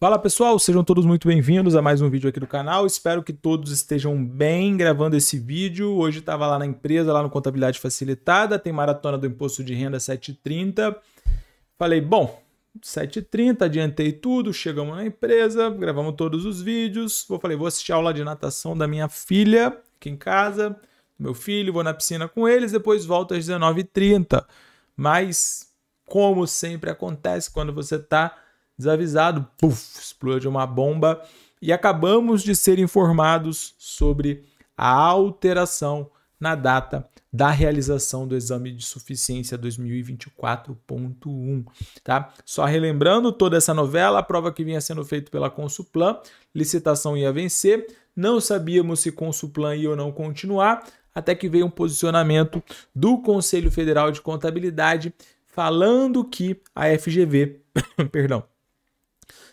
Fala pessoal, sejam todos muito bem-vindos a mais um vídeo aqui do canal. Espero que todos estejam bem gravando esse vídeo. Hoje estava lá na empresa, lá no Contabilidade Facilitada, tem maratona do Imposto de Renda 730. Falei, bom, 7h30, adiantei tudo, chegamos na empresa, gravamos todos os vídeos. Vou falei, vou assistir a aula de natação da minha filha aqui em casa, meu filho, vou na piscina com eles, depois volto às 19h30. Mas, como sempre acontece quando você está desavisado, puff, explode uma bomba e acabamos de ser informados sobre a alteração na data da realização do exame de suficiência 2024.1, tá? Só relembrando toda essa novela, a prova que vinha sendo feita pela Consuplan, licitação ia vencer, não sabíamos se Consuplan ia ou não continuar, até que veio um posicionamento do Conselho Federal de Contabilidade falando que a FGV, perdão,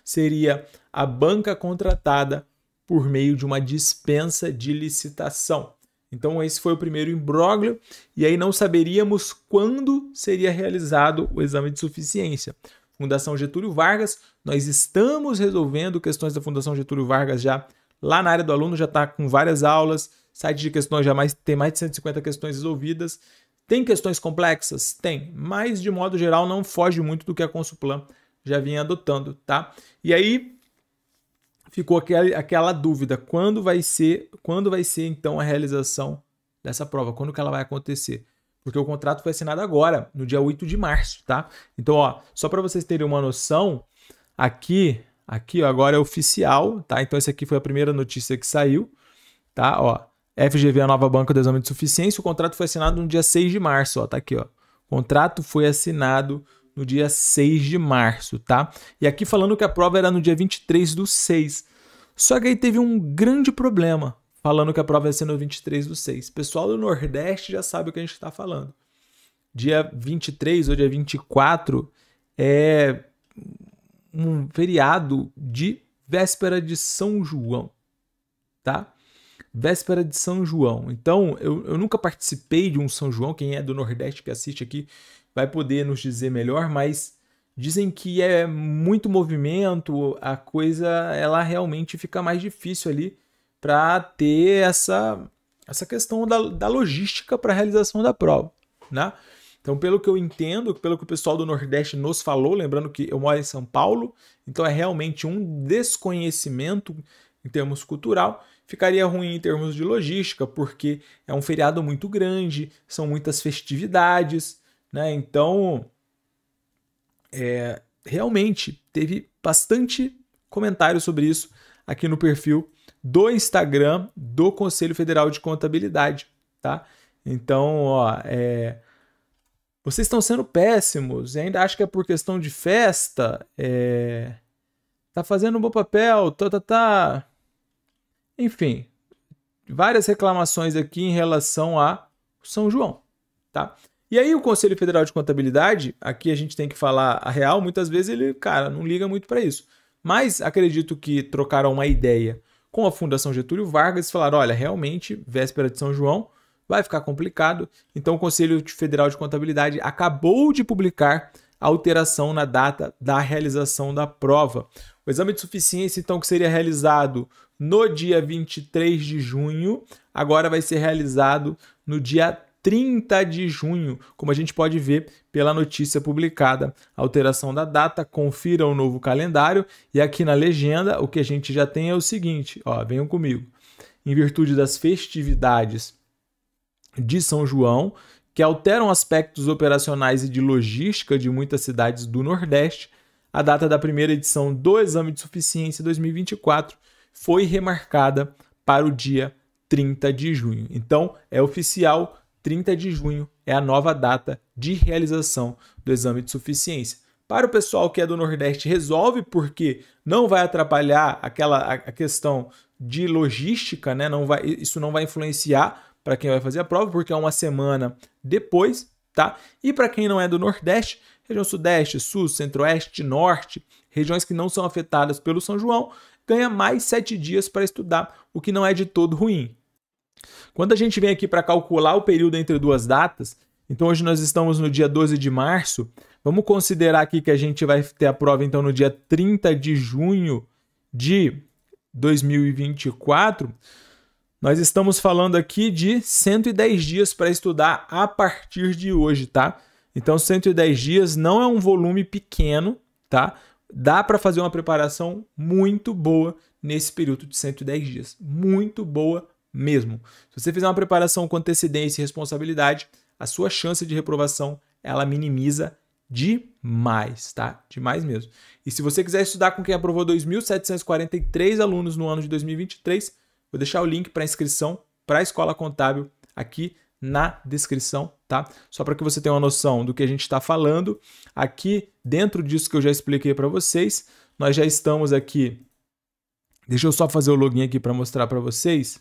seria a banca contratada por meio de uma dispensa de licitação. Então, esse foi o primeiro imbróglio, e aí não saberíamos quando seria realizado o exame de suficiência. Fundação Getúlio Vargas, nós estamos resolvendo questões da Fundação Getúlio Vargas já lá na área do aluno, já está com várias aulas, site de questões já mais, tem mais de 150 questões resolvidas. Tem questões complexas? Tem, mas de modo geral não foge muito do que a Consulplan já vinha adotando, tá? E aí ficou aquela, aquela dúvida, quando vai ser, quando vai ser então a realização dessa prova, quando que ela vai acontecer? Porque o contrato foi assinado agora, no dia 8 de março, tá? Então, ó, só para vocês terem uma noção, aqui, aqui ó, agora é oficial, tá? Então essa aqui foi a primeira notícia que saiu, tá? Ó, FGV, a nova banca do exame de suficiência, o contrato foi assinado no dia 6 de março, ó, tá aqui, ó. O contrato foi assinado no dia 6 de março, tá? E aqui falando que a prova era no dia 23 do 6. Só que aí teve um grande problema, falando que a prova ia ser no 23 do 6. Pessoal do Nordeste já sabe o que a gente está falando. Dia 23 ou dia 24 é um feriado de véspera de São João, tá? Véspera de São João. Então, eu, eu nunca participei de um São João. Quem é do Nordeste que assiste aqui vai poder nos dizer melhor, mas dizem que é muito movimento, a coisa ela realmente fica mais difícil ali para ter essa, essa questão da, da logística para a realização da prova, né? Então, pelo que eu entendo, pelo que o pessoal do Nordeste nos falou, lembrando que eu moro em São Paulo, então é realmente um desconhecimento em termos cultural, ficaria ruim em termos de logística, porque é um feriado muito grande, são muitas festividades, né? Então, é, realmente teve bastante comentário sobre isso aqui no perfil do Instagram do Conselho Federal de Contabilidade, tá? Então, ó, é, vocês estão sendo péssimos e ainda acho que é por questão de festa, é, tá fazendo um bom papel, tá, tá, tá. Enfim, várias reclamações aqui em relação a São João, tá? E aí o Conselho Federal de Contabilidade, aqui a gente tem que falar a real, muitas vezes ele, cara, não liga muito para isso. Mas acredito que trocaram uma ideia com a Fundação Getúlio Vargas e falaram, olha, realmente, véspera de São João, vai ficar complicado. Então o Conselho Federal de Contabilidade acabou de publicar a alteração na data da realização da prova. O exame de suficiência, então, que seria realizado no dia 23 de junho, agora vai ser realizado no dia 30 de junho, como a gente pode ver pela notícia publicada. Alteração da data, confira o novo calendário e aqui na legenda o que a gente já tem é o seguinte, ó, venham comigo. Em virtude das festividades de São João, que alteram aspectos operacionais e de logística de muitas cidades do Nordeste, a data da primeira edição do Exame de Suficiência 2024 foi remarcada para o dia 30 de junho. Então, é oficial, 30 de junho é a nova data de realização do exame de suficiência. Para o pessoal que é do Nordeste, resolve porque não vai atrapalhar aquela a questão de logística, né? Não vai, isso não vai influenciar para quem vai fazer a prova, porque é uma semana depois, tá? E para quem não é do Nordeste, região Sudeste, Sul, Centro-Oeste, Norte, regiões que não são afetadas pelo São João, ganha mais sete dias para estudar, o que não é de todo ruim. Quando a gente vem aqui para calcular o período entre duas datas, então hoje nós estamos no dia 12 de março, vamos considerar aqui que a gente vai ter a prova então no dia 30 de junho de 2024. Nós estamos falando aqui de 110 dias para estudar a partir de hoje, tá? Então 110 dias não é um volume pequeno, tá? Dá para fazer uma preparação muito boa nesse período de 110 dias. Muito boa mesmo. Se você fizer uma preparação com antecedência e responsabilidade, a sua chance de reprovação ela minimiza demais, tá? Demais mesmo. E se você quiser estudar com quem aprovou 2.743 alunos no ano de 2023, vou deixar o link para inscrição para a Escola Contábil aqui na descrição, tá? Só para que você tenha uma noção do que a gente está falando. Aqui, dentro disso que eu já expliquei para vocês, nós já estamos aqui. Deixa eu só fazer o login aqui para mostrar para vocês.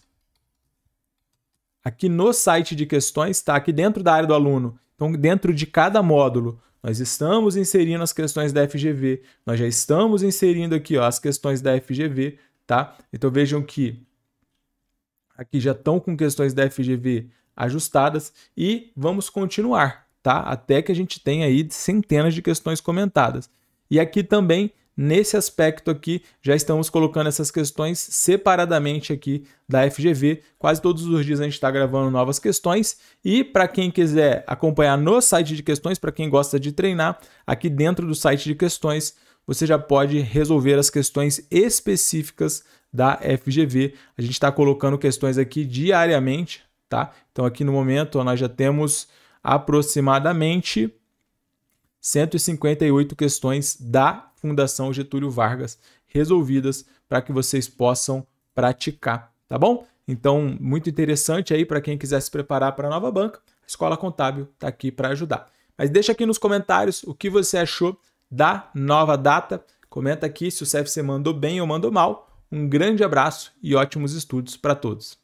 Aqui no site de questões, está aqui dentro da área do aluno. Então, dentro de cada módulo, nós estamos inserindo as questões da FGV, nós já estamos inserindo aqui ó, as questões da FGV, tá? Então, vejam que aqui já estão com questões da FGV ajustadas e vamos continuar, tá? Até que a gente tenha aí centenas de questões comentadas. E aqui também Nesse aspecto aqui, já estamos colocando essas questões separadamente aqui da FGV. Quase todos os dias a gente está gravando novas questões. E para quem quiser acompanhar no site de questões, para quem gosta de treinar, aqui dentro do site de questões, você já pode resolver as questões específicas da FGV. A gente está colocando questões aqui diariamente, tá? Então aqui no momento nós já temos aproximadamente 158 questões da Fundação Getúlio Vargas resolvidas para que vocês possam praticar, tá bom? Então, muito interessante aí para quem quiser se preparar para a nova banca. A Escola Contábil está aqui para ajudar. Mas deixa aqui nos comentários o que você achou da nova data. Comenta aqui se o CFC mandou bem ou mandou mal. Um grande abraço e ótimos estudos para todos.